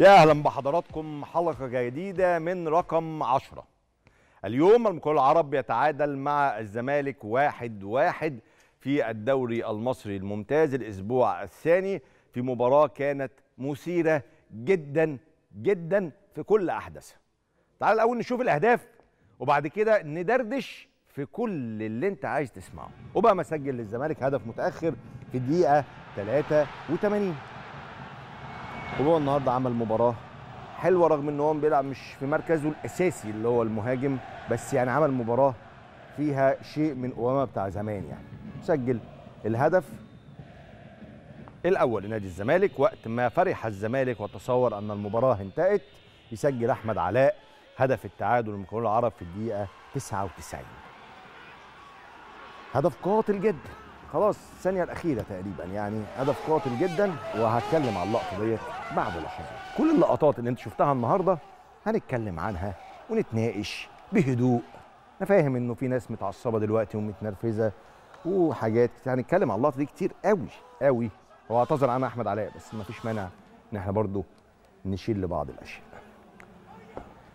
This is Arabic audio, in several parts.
يا اهلا بحضراتكم حلقه جديده من رقم 10 اليوم المقاول العرب يتعادل مع الزمالك واحد واحد في الدوري المصري الممتاز الاسبوع الثاني في مباراه كانت مثيره جدا جدا في كل احداثها تعال الاول نشوف الاهداف وبعد كده ندردش في كل اللي انت عايز تسمعه وبقى مسجل للزمالك هدف متاخر في الدقيقه 83 وهو النهارده عمل مباراه حلوه رغم ان هو بيلعب مش في مركزه الاساسي اللي هو المهاجم بس يعني عمل مباراه فيها شيء من اوباما بتاع زمان يعني سجل الهدف الاول لنادي الزمالك وقت ما فرح الزمالك وتصور ان المباراه انتهت يسجل احمد علاء هدف التعادل للمكرونه العرب في الدقيقه 99 هدف قاتل جدا خلاص الثانيه الاخيره تقريبا يعني هدف قاتل جدا وهتكلم على اللقطه ديت بعد لحظه كل اللقطات اللي انت شفتها النهارده هنتكلم عنها ونتناقش بهدوء انا فاهم انه في ناس متعصبه دلوقتي ومتنرفزه وحاجات هنتكلم على اللقطه دي كتير قوي قوي واعتذر عنها احمد علاء بس ما فيش مانع ان احنا برضو نشيل لبعض الاشياء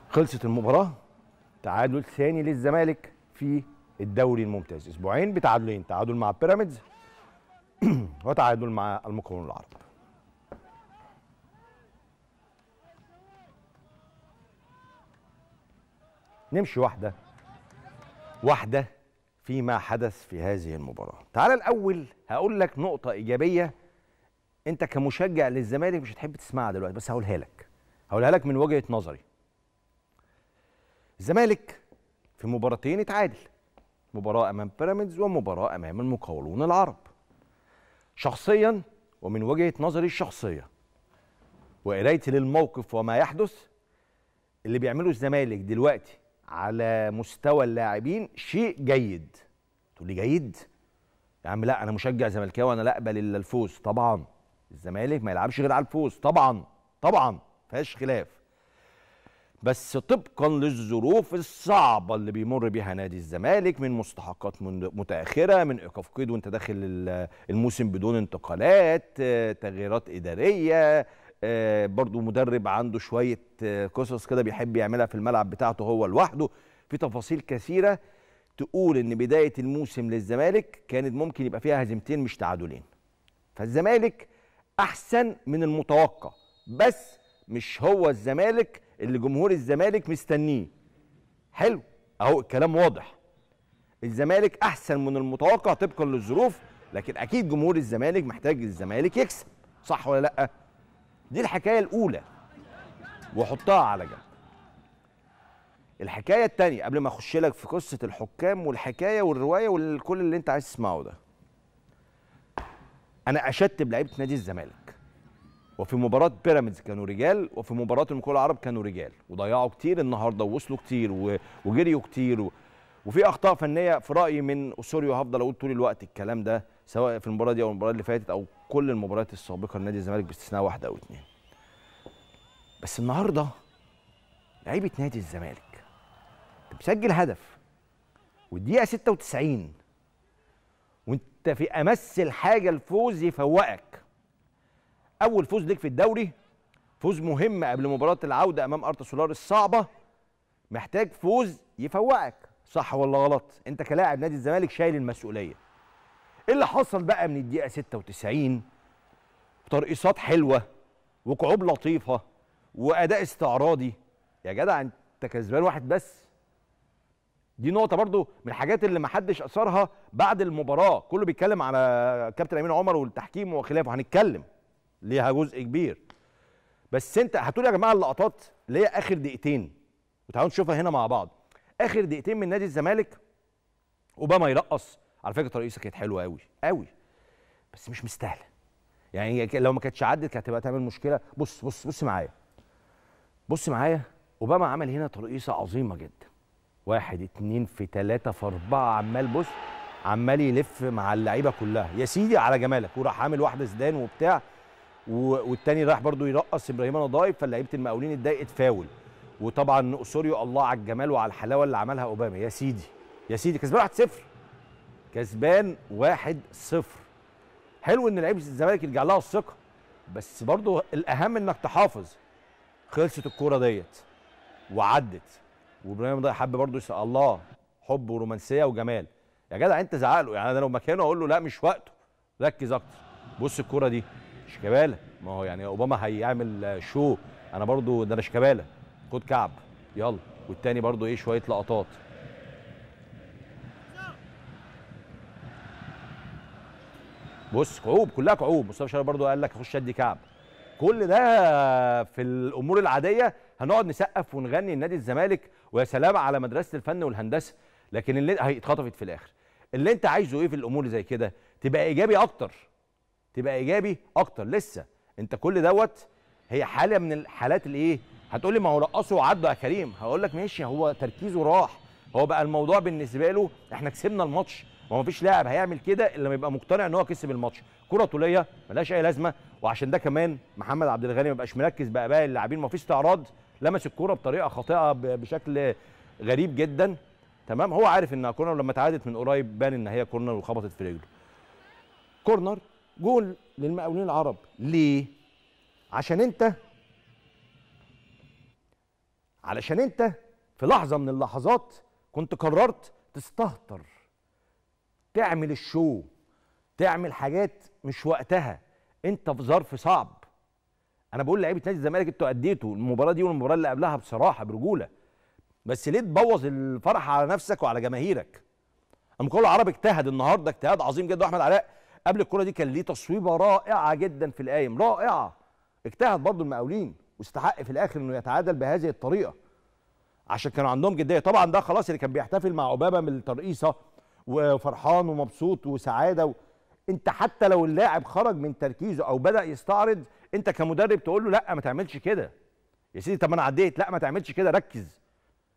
خلصت المباراه تعادل ثاني للزمالك في الدوري الممتاز اسبوعين بتعادلين تعادل مع بيراميدز وتعادل مع المقاولون العرب نمشي واحده واحده فيما حدث في هذه المباراه تعال الاول هقول لك نقطه ايجابيه انت كمشجع للزمالك مش هتحب تسمعها دلوقتي بس هقولها لك هقولها لك من وجهه نظري الزمالك في مباراتين اتعادل مباراة أمام بيراميدز ومباراة أمام المقاولون العرب شخصيا ومن وجهة نظري الشخصية وقرايتي للموقف وما يحدث اللي بيعمله الزمالك دلوقتي على مستوى اللاعبين شيء جيد تقول لي جيد يا عم لا انا مشجع زملكاوي وانا لا اقبل الا الفوز طبعا الزمالك ما يلعبش غير على الفوز طبعا طبعا فيهاش خلاف بس طبقا للظروف الصعبه اللي بيمر بيها نادي الزمالك من مستحقات متاخره من ايقاف قيد وانت داخل الموسم بدون انتقالات آه، تغييرات اداريه آه، برضو مدرب عنده شويه آه، قصص كده بيحب يعملها في الملعب بتاعته هو لوحده في تفاصيل كثيره تقول ان بدايه الموسم للزمالك كانت ممكن يبقى فيها هزيمتين مش تعادلين فالزمالك احسن من المتوقع بس مش هو الزمالك اللي جمهور الزمالك مستنيه حلو اهو الكلام واضح الزمالك احسن من المتوقع طبقا للظروف لكن اكيد جمهور الزمالك محتاج الزمالك يكسب صح ولا لا دي الحكايه الاولى وحطها على جنب الحكايه الثانيه قبل ما اخش لك في قصه الحكام والحكايه والروايه وكل اللي انت عايز تسمعه ده انا اشدت بلعيبه نادي الزمالك وفي مباراه بيراميدز كانوا رجال وفي مباراه المكور العرب كانوا رجال وضيعوا كتير النهارده ووصلوا كتير وجريوا كتير و... وفي اخطاء فنيه في رايي من اسوريو هفضل اقول طول الوقت الكلام ده سواء في المباراه دي او المباراه اللي فاتت او كل المباريات السابقه لنادي الزمالك باستثناء واحده او اتنين بس النهارده لعيبه نادي الزمالك بسجل هدف والدقيقه 96 وانت في امس الحاجه الفوز يفوقك اول فوز ليك في الدوري فوز مهم قبل مباراه العوده امام ارتا سولار الصعبه محتاج فوز يفوقك صح ولا غلط انت كلاعب نادي الزمالك شايل المسؤوليه ايه اللي حصل بقى من الدقيقه 96 ترقيصات حلوه وكعوب لطيفه واداء استعراضي يا جدع انت كسبان واحد بس دي نقطة برضو من الحاجات اللي محدش أثرها بعد المباراة كله بيتكلم على كابتن أمين عمر والتحكيم وخلافه هنتكلم ليها جزء كبير بس انت هتقول يا جماعه اللقطات اللي هي اخر دقيقتين وتعالوا نشوفها هنا مع بعض اخر دقيقتين من نادي الزمالك اوباما يرقص على فكره ترقيصه كانت حلوه قوي قوي بس مش مستاهله يعني لو ما كانتش عدت كانت هتبقى تعمل مشكله بص بص بص معايا بص معايا اوباما عمل هنا ترقيصه عظيمه جدا واحد اتنين في تلاته في اربعه عمال بص عمال يلف مع اللعيبه كلها يا سيدي على جمالك وراح عامل واحده زدان وبتاع والتاني راح برضو يرقص ابراهيم نضايف فلعيبه المقاولين اتضايقت فاول وطبعا اسوريو الله على الجمال وعلى الحلاوه اللي عملها اوباما يا سيدي يا سيدي كسبان 1-0 كسبان 1-0 حلو ان لعيبه الزمالك يرجع لها الثقه بس برضو الاهم انك تحافظ خلصت الكوره ديت وعدت وابراهيم ده حب برضه يسال الله حب ورومانسيه وجمال يا جدع انت زعق له يعني انا لو مكانه اقول له لا مش وقته ركز اكتر بص الكوره دي شيكابالا ما هو يعني اوباما هيعمل شو انا برضو ده انا شيكابالا خد كعب يلا والتاني برضو ايه شويه لقطات بص كعوب كلها كعوب مصطفى شلبي برضو قال لك اخش ادي كعب كل ده في الامور العاديه هنقعد نسقف ونغني لنادي الزمالك ويا سلام على مدرسه الفن والهندسه لكن اللي هي اتخطفت في الاخر اللي انت عايزه ايه في الامور زي كده تبقى ايجابي اكتر تبقى ايجابي اكتر لسه انت كل دوت هي حاله من الحالات الايه هتقول لي ما هو رقصوا وعدوا يا كريم هقول لك ماشي هو تركيزه راح هو بقى الموضوع بالنسبه له احنا كسبنا الماتش ما فيش لاعب هيعمل كده الا لما يبقى مقتنع ان هو كسب الماتش كره طوليه ملهاش اي لازمه وعشان ده كمان محمد عبد الغني ما بقاش مركز بقى باقي اللاعبين ما فيش استعراض لمس الكره بطريقه خاطئه بشكل غريب جدا تمام هو عارف انها كورنر ولما تعادت من قريب بان ان هي كورنر وخبطت في رجله كورنر جول للمقاولين العرب ليه عشان انت علشان انت في لحظه من اللحظات كنت قررت تستهتر تعمل الشو تعمل حاجات مش وقتها انت في ظرف صعب انا بقول لعيبه نادي الزمالك انتوا اديتوا المباراه دي والمباراه اللي قبلها بصراحه برجوله بس ليه تبوظ الفرح على نفسك وعلى جماهيرك المقاول العربي اجتهد النهارده اجتهاد عظيم جدا واحمد علاء قبل الكرة دي كان ليه تصويبه رائعه جدا في القايم رائعه اجتهد برضه المقاولين واستحق في الاخر انه يتعادل بهذه الطريقه عشان كانوا عندهم جديه طبعا ده خلاص اللي كان بيحتفل مع عبابه من الترقيصه وفرحان ومبسوط وسعاده و... انت حتى لو اللاعب خرج من تركيزه او بدا يستعرض انت كمدرب تقول له لا ما تعملش كده يا سيدي طب انا عديت لا ما تعملش كده ركز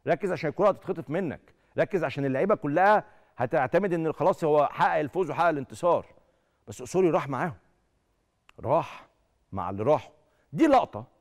ركز عشان الكره هتتخطف منك ركز عشان اللعيبه كلها هتعتمد ان خلاص هو حقق الفوز وحقق الانتصار بس اسوري راح معاهم راح مع اللي راحوا دي لقطه